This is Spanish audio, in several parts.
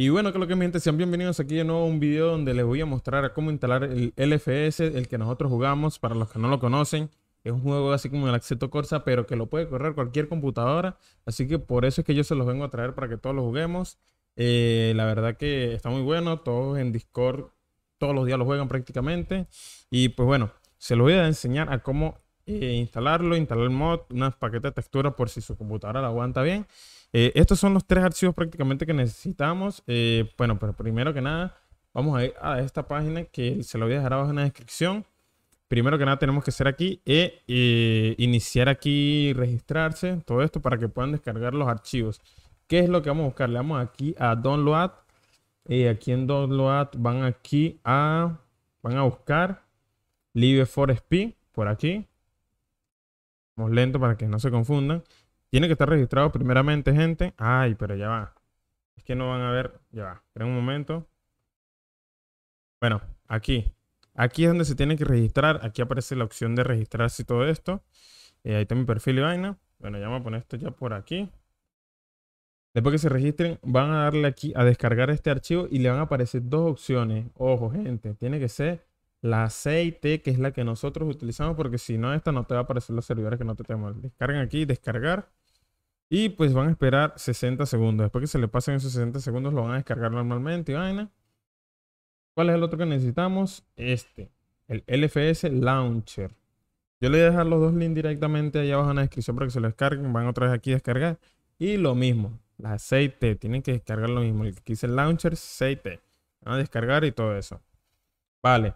Y bueno, que lo que mi gente, sean bienvenidos aquí de nuevo a un video donde les voy a mostrar cómo instalar el LFS, el que nosotros jugamos, para los que no lo conocen. Es un juego así como el Acceto Corsa, pero que lo puede correr cualquier computadora. Así que por eso es que yo se los vengo a traer para que todos lo juguemos. Eh, la verdad que está muy bueno, todos en Discord, todos los días lo juegan prácticamente. Y pues bueno, se los voy a enseñar a cómo eh, instalarlo, instalar el mod, unas paquetes de texturas por si su computadora la aguanta bien. Eh, estos son los tres archivos prácticamente que necesitamos. Eh, bueno, pero primero que nada, vamos a ir a esta página que se lo voy a dejar abajo en la descripción. Primero que nada tenemos que hacer aquí e, iniciar aquí, registrarse, todo esto para que puedan descargar los archivos. ¿Qué es lo que vamos a buscar? Le damos aquí a Download. aquí en Download van aquí a, van a buscar Libre for Speed por aquí. Vamos lento para que no se confundan. Tiene que estar registrado primeramente, gente. Ay, pero ya va. Es que no van a ver. Ya va. Esperen un momento. Bueno, aquí. Aquí es donde se tiene que registrar. Aquí aparece la opción de registrarse y todo esto. Eh, ahí está mi perfil y vaina. Bueno, ya voy a poner esto ya por aquí. Después que se registren, van a darle aquí a descargar este archivo y le van a aparecer dos opciones. Ojo, gente, tiene que ser la aceite que es la que nosotros utilizamos, porque si no, esta no te va a aparecer los servidores que no te tenemos. Descargan aquí, descargar. Y pues van a esperar 60 segundos. Después que se le pasen esos 60 segundos, lo van a descargar normalmente vaina. ¿Cuál es el otro que necesitamos? Este, el LFS Launcher. Yo le voy a dejar los dos links directamente ahí abajo en la descripción para que se lo descarguen. Van otra vez aquí a descargar. Y lo mismo, la aceite Tienen que descargar lo mismo. El que dice Launcher aceite Van a descargar y todo eso. Vale.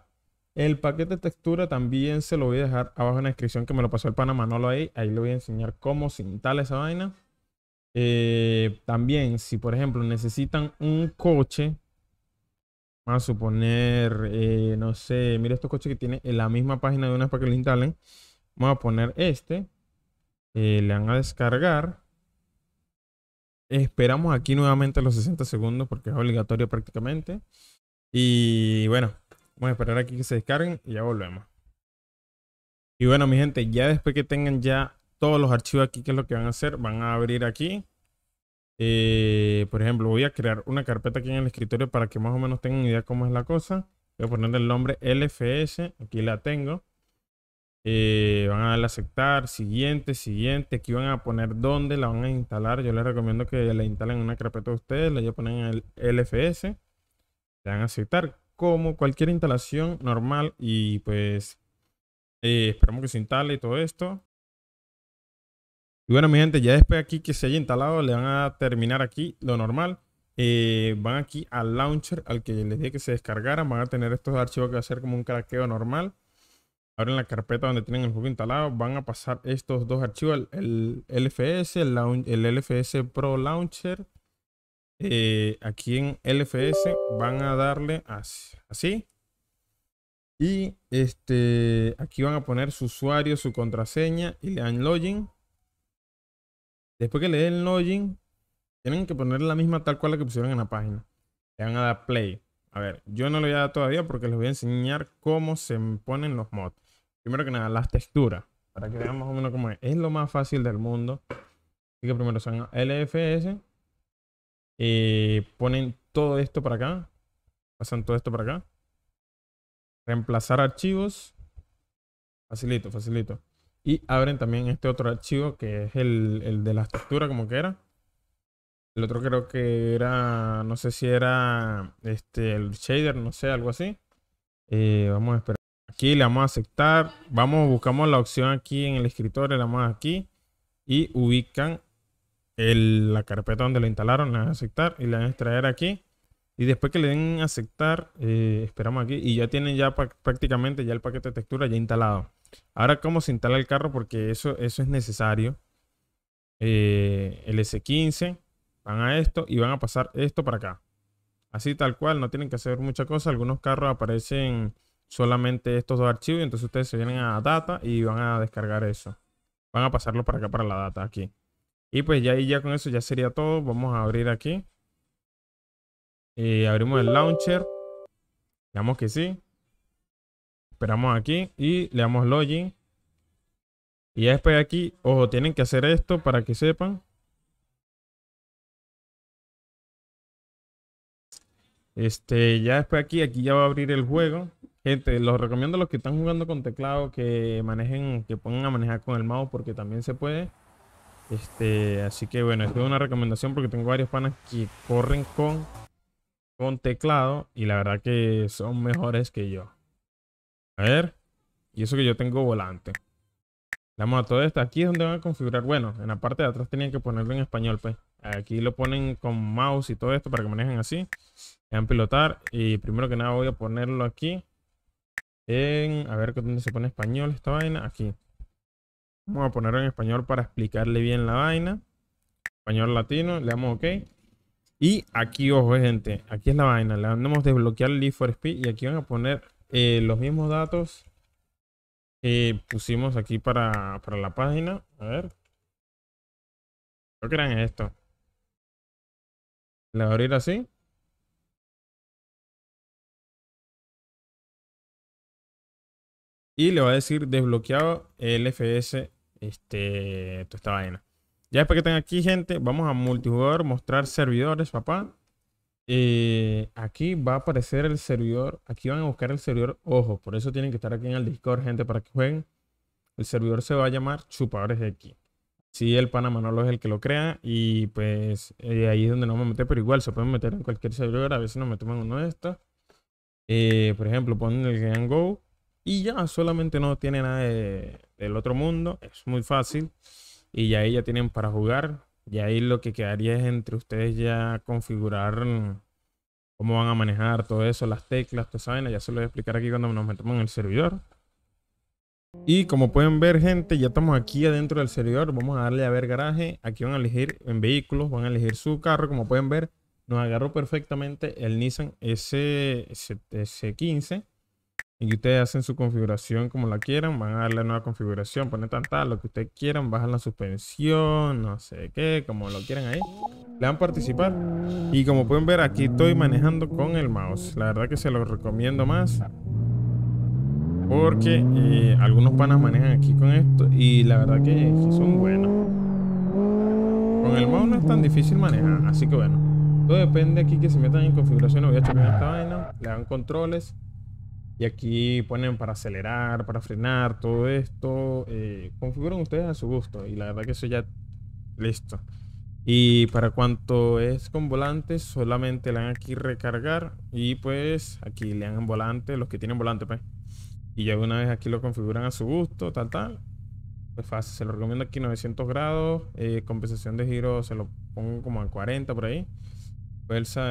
El paquete de textura también se lo voy a dejar abajo en la descripción que me lo pasó el pana Manolo ahí. Ahí le voy a enseñar cómo sin esa vaina. Eh, también, si por ejemplo necesitan un coche, vamos a suponer, eh, no sé, mira estos coches que tiene en la misma página de una para que lo instalen. Vamos a poner este. Eh, le van a descargar. Esperamos aquí nuevamente los 60 segundos porque es obligatorio prácticamente. Y bueno, vamos a esperar aquí que se descarguen y ya volvemos. Y bueno, mi gente, ya después que tengan ya todos los archivos aquí, que es lo que van a hacer? Van a abrir aquí. Eh, por ejemplo, voy a crear una carpeta aquí en el escritorio para que más o menos tengan idea cómo es la cosa. Voy a ponerle el nombre LFS, aquí la tengo. Eh, van a darle a aceptar, siguiente, siguiente. Aquí van a poner dónde la van a instalar. Yo les recomiendo que la instalen en una carpeta de ustedes, la ponen en el LFS. Le van a aceptar como cualquier instalación normal y pues eh, esperamos que se instale y todo esto. Y bueno, mi gente, ya después aquí que se haya instalado, le van a terminar aquí lo normal. Eh, van aquí al launcher, al que les dije que se descargaran. Van a tener estos archivos que va a ser como un craqueo normal. en la carpeta donde tienen el juego instalado. Van a pasar estos dos archivos, el, LFS, el, LFS Pro Launcher. Eh, aquí en LFS van a darle así, así. Y este, aquí van a poner su usuario, su contraseña y le dan login. Después que le den el login, tienen que poner la misma tal cual la que pusieron en la página. Le van a dar play. A ver, yo no lo voy a dar todavía porque les voy a enseñar cómo se ponen los mods. Primero que nada, las texturas. Para que vean más o menos cómo es. Es lo más fácil del mundo. Así que primero son LFS. Y ponen todo esto para acá. Pasan todo esto para acá. Reemplazar archivos. Facilito, facilito. Y abren también este otro archivo que es el, de la estructura, como que era. El otro creo que era, no sé si era este, el shader, no sé, algo así. Eh, vamos a esperar. Aquí le vamos a aceptar. Vamos, buscamos la opción aquí en el escritorio, le damos aquí. Y ubican el, la carpeta donde lo instalaron, le van a aceptar y le van a extraer aquí. Y después que le den aceptar, eh, esperamos aquí y ya tienen ya prácticamente ya el paquete de textura ya instalado. Ahora, ¿cómo se instala el carro? Porque eso, eso es necesario. Eh, el S15, van a esto y van a pasar esto para acá. Así tal cual, no tienen que hacer mucha cosa. Algunos carros aparecen solamente estos dos archivos y entonces ustedes se vienen a data y van a descargar eso. Van a pasarlo para acá, para la data, aquí. Y pues ya y ya con eso ya sería todo. Vamos a abrir aquí. Eh, abrimos el launcher. Digamos que sí. Esperamos aquí y le damos login. Y después aquí, ojo, tienen que hacer esto para que sepan. Este, ya después aquí, aquí ya va a abrir el juego. Gente, los recomiendo a los que están jugando con teclado que manejen, que pongan a manejar con el mouse porque también se puede. Este, así que bueno, esto es una recomendación porque tengo varios panas que corren con, con teclado y la verdad que son mejores que yo. A ver. Y eso que yo tengo volante. a todo esto. aquí es donde van a configurar. Bueno, en la parte de atrás tenían que ponerlo en español, pues. Aquí lo ponen con mouse y todo esto para que manejen así. Le dan pilotar. Y primero que nada voy a ponerlo aquí. En, a ver dónde se pone español esta vaina. Aquí. Vamos a ponerlo en español para explicarle bien la vaina. Español latino. Le damos OK. Y aquí, ojo, gente. Aquí es la vaina. Le damos desbloquear el for Speed. Y aquí van a poner eh, los mismos datos que pusimos aquí para, la página. A ver. Creo que esto. Le voy a abrir así. Y le va a decir desbloqueado el FS, este, toda esta vaina. Ya después que tenga aquí, gente, vamos a multijugador, mostrar servidores, papá. Eh, aquí va a aparecer el servidor. Aquí van a buscar el servidor Ojo. Por eso tienen que estar aquí en el Discord, gente, para que jueguen. El servidor se va a llamar Chupadores aquí Si sí, el no lo es el que lo crea y pues eh, ahí es donde no me mete pero igual se pueden meter en cualquier servidor, a veces no metemos en uno de estos. Eh, por ejemplo, ponen el Game Go y ya solamente no tiene nada del otro mundo, es muy fácil y ya ahí ya tienen para jugar. Y ahí lo que quedaría es entre ustedes ya configurar mm, cómo van a manejar todo eso, las teclas, que saben Ya se lo voy a explicar aquí cuando nos metamos en el servidor. Y como pueden ver, gente, ya estamos aquí adentro del servidor. Vamos a darle a ver garaje. Aquí van a elegir en vehículos, van a elegir su carro. Como pueden ver, nos agarró perfectamente el Nissan S S S15 y ustedes hacen su configuración como la quieran, van a darle nueva configuración, Ponen tanta, lo que ustedes quieran, bajan la suspensión, no sé qué, como lo quieran ahí. Le dan participar y como pueden ver aquí estoy manejando con el mouse. La verdad que se lo recomiendo más porque eh, algunos panas manejan aquí con esto y la verdad que, son buenos. Con el mouse no es tan difícil manejar, así que bueno. Todo depende aquí que se metan en configuración. Voy a esta vaina, le dan controles y aquí ponen para acelerar, para frenar, todo esto. Eh, configuran ustedes a su gusto. Y la verdad que eso ya listo. Y para cuanto es con volantes, solamente le dan aquí recargar. Y pues aquí le dan volante, los que tienen volante, pues. Y ya una vez aquí lo configuran a su gusto, tal, tal. Pues fácil, se lo recomiendo aquí 900 grados. Eh, compensación de giro se lo pongo como a 40 por ahí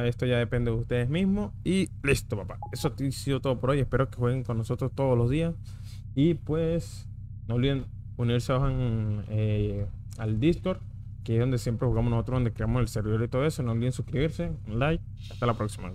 esto ya depende de ustedes mismos. Y listo, papá. Eso ha sido todo por hoy. Espero que jueguen con nosotros todos los días. Y pues, no olviden unirse en, eh, al Discord, que es donde siempre jugamos nosotros, donde creamos el servidor y todo eso. No olviden suscribirse, un like. Hasta la próxima.